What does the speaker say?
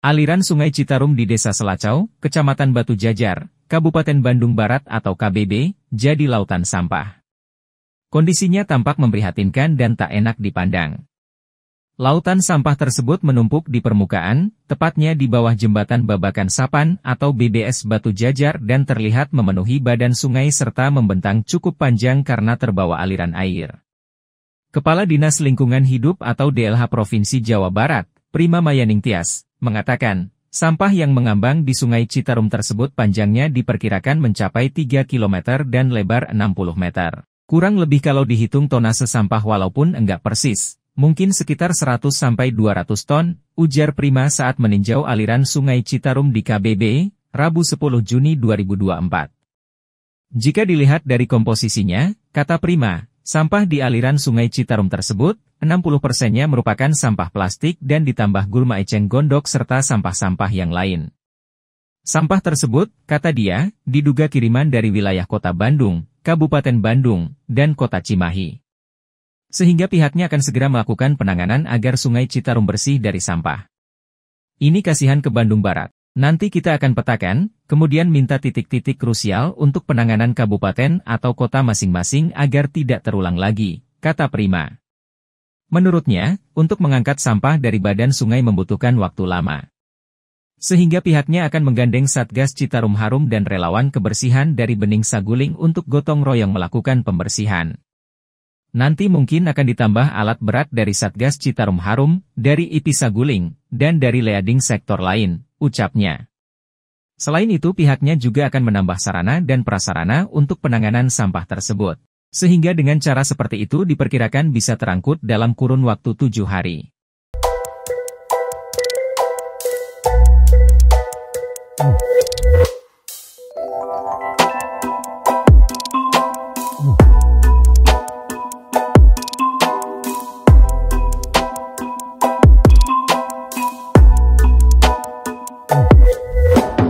Aliran Sungai Citarum di Desa Selacau, Kecamatan Batu Jajar, Kabupaten Bandung Barat atau KBB, jadi lautan sampah. Kondisinya tampak memprihatinkan dan tak enak dipandang. Lautan sampah tersebut menumpuk di permukaan, tepatnya di bawah jembatan Babakan Sapan atau BBS Batu Jajar dan terlihat memenuhi badan sungai serta membentang cukup panjang karena terbawa aliran air. Kepala Dinas Lingkungan Hidup atau DLH Provinsi Jawa Barat, Prima Mayaning Tias, mengatakan, sampah yang mengambang di sungai Citarum tersebut panjangnya diperkirakan mencapai 3 km dan lebar 60 meter. Kurang lebih kalau dihitung tonase sampah walaupun enggak persis, mungkin sekitar 100-200 ton, ujar Prima saat meninjau aliran sungai Citarum di KBB, Rabu 10 Juni 2024. Jika dilihat dari komposisinya, kata Prima, Sampah di aliran sungai Citarum tersebut, 60 persennya merupakan sampah plastik dan ditambah gulma eceng gondok serta sampah-sampah yang lain. Sampah tersebut, kata dia, diduga kiriman dari wilayah kota Bandung, Kabupaten Bandung, dan kota Cimahi. Sehingga pihaknya akan segera melakukan penanganan agar sungai Citarum bersih dari sampah. Ini kasihan ke Bandung Barat. Nanti kita akan petakan, kemudian minta titik-titik krusial untuk penanganan kabupaten atau kota masing-masing agar tidak terulang lagi, kata Prima. Menurutnya, untuk mengangkat sampah dari badan sungai membutuhkan waktu lama. Sehingga pihaknya akan menggandeng Satgas Citarum Harum dan relawan kebersihan dari Bening Saguling untuk gotong royong melakukan pembersihan. Nanti mungkin akan ditambah alat berat dari Satgas Citarum Harum, dari IPI Saguling, dan dari leading sektor lain, ucapnya. Selain itu pihaknya juga akan menambah sarana dan prasarana untuk penanganan sampah tersebut. Sehingga dengan cara seperti itu diperkirakan bisa terangkut dalam kurun waktu tujuh hari.